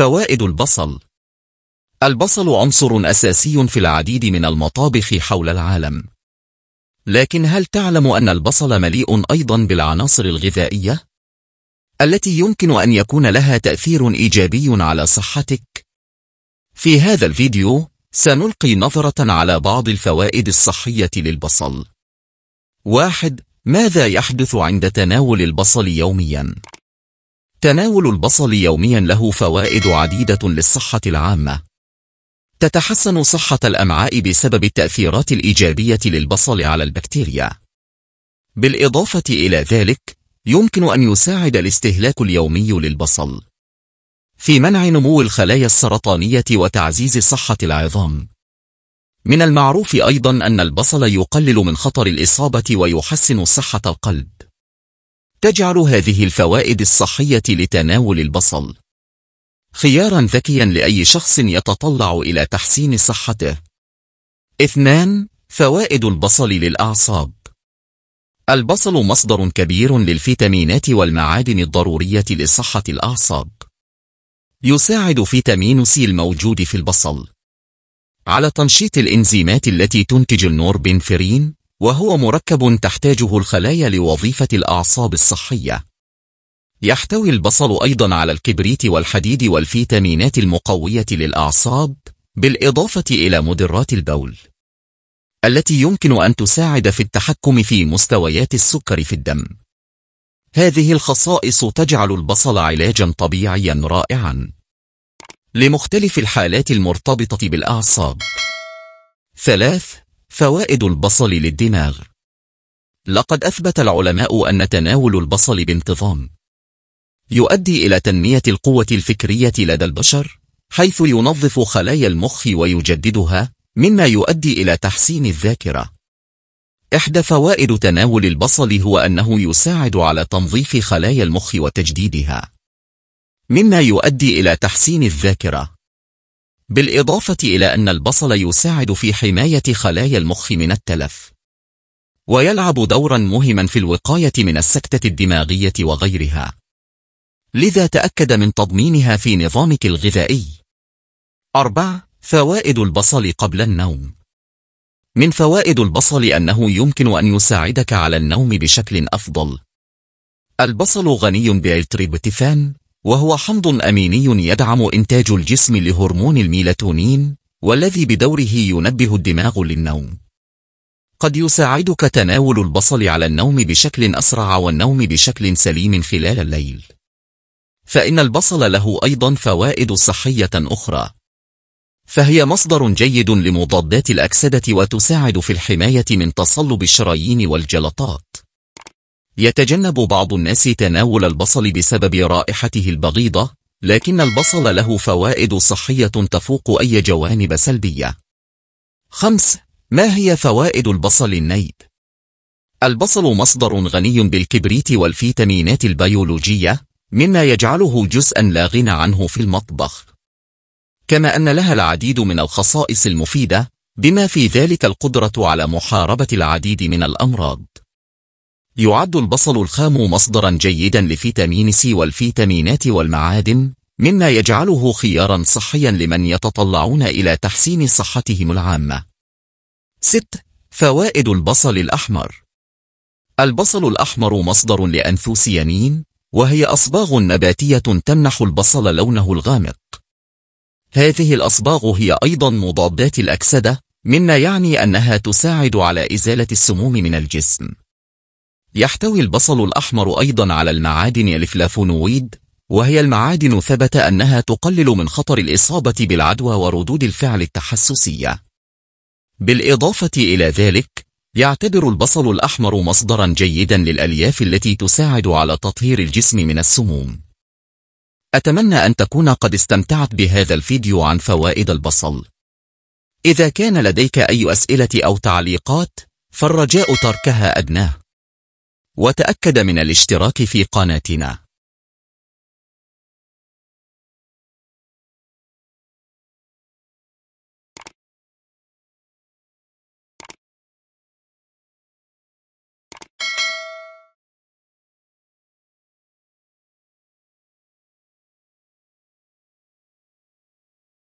فوائد البصل البصل عنصر أساسي في العديد من المطابخ حول العالم لكن هل تعلم أن البصل مليء أيضا بالعناصر الغذائية؟ التي يمكن أن يكون لها تأثير إيجابي على صحتك في هذا الفيديو سنلقي نظرة على بعض الفوائد الصحية للبصل واحد ماذا يحدث عند تناول البصل يومياً؟ تناول البصل يوميا له فوائد عديدة للصحة العامة تتحسن صحة الأمعاء بسبب التأثيرات الإيجابية للبصل على البكتيريا بالإضافة إلى ذلك يمكن أن يساعد الاستهلاك اليومي للبصل في منع نمو الخلايا السرطانية وتعزيز صحة العظام من المعروف أيضا أن البصل يقلل من خطر الإصابة ويحسن صحة القلب تجعل هذه الفوائد الصحية لتناول البصل خيارا ذكيا لأي شخص يتطلع إلى تحسين صحته اثنان فوائد البصل للأعصاب البصل مصدر كبير للفيتامينات والمعادن الضرورية لصحة الأعصاب يساعد فيتامين سي الموجود في البصل على تنشيط الإنزيمات التي تنتج النوربنفرين وهو مركب تحتاجه الخلايا لوظيفة الأعصاب الصحية يحتوي البصل أيضا على الكبريت والحديد والفيتامينات المقوية للأعصاب بالإضافة إلى مدرات البول التي يمكن أن تساعد في التحكم في مستويات السكر في الدم هذه الخصائص تجعل البصل علاجا طبيعيا رائعا لمختلف الحالات المرتبطة بالأعصاب ثلاث فوائد البصل للدماغ لقد أثبت العلماء أن تناول البصل بانتظام يؤدي إلى تنمية القوة الفكرية لدى البشر حيث ينظف خلايا المخ ويجددها مما يؤدي إلى تحسين الذاكرة إحدى فوائد تناول البصل هو أنه يساعد على تنظيف خلايا المخ وتجديدها مما يؤدي إلى تحسين الذاكرة بالإضافة إلى أن البصل يساعد في حماية خلايا المخ من التلف ويلعب دورا مهما في الوقاية من السكتة الدماغية وغيرها لذا تأكد من تضمينها في نظامك الغذائي 4. فوائد البصل قبل النوم من فوائد البصل أنه يمكن أن يساعدك على النوم بشكل أفضل البصل غني بالتريبوتيفان وهو حمض أميني يدعم إنتاج الجسم لهرمون الميلاتونين والذي بدوره ينبه الدماغ للنوم قد يساعدك تناول البصل على النوم بشكل أسرع والنوم بشكل سليم خلال الليل فإن البصل له أيضا فوائد صحية أخرى فهي مصدر جيد لمضادات الأكسدة وتساعد في الحماية من تصلب الشرايين والجلطات يتجنب بعض الناس تناول البصل بسبب رائحته البغيضة لكن البصل له فوائد صحية تفوق أي جوانب سلبية خمس ما هي فوائد البصل النيب؟ البصل مصدر غني بالكبريت والفيتامينات البيولوجية مما يجعله جزءا لا غنى عنه في المطبخ كما أن لها العديد من الخصائص المفيدة بما في ذلك القدرة على محاربة العديد من الأمراض يعد البصل الخام مصدرا جيدا لفيتامين سي والفيتامينات والمعادن مما يجعله خيارا صحيا لمن يتطلعون إلى تحسين صحتهم العامة 6. فوائد البصل الأحمر البصل الأحمر مصدر لأنثوسيانين وهي أصباغ نباتية تمنح البصل لونه الغامق هذه الأصباغ هي أيضا مضادات الأكسدة مما يعني أنها تساعد على إزالة السموم من الجسم يحتوي البصل الأحمر أيضا على المعادن الفلافونويد وهي المعادن ثبت أنها تقلل من خطر الإصابة بالعدوى وردود الفعل التحسسية بالإضافة إلى ذلك يعتبر البصل الأحمر مصدرا جيدا للألياف التي تساعد على تطهير الجسم من السموم أتمنى أن تكون قد استمتعت بهذا الفيديو عن فوائد البصل إذا كان لديك أي أسئلة أو تعليقات فالرجاء تركها أدناه وتأكد من الاشتراك في قناتنا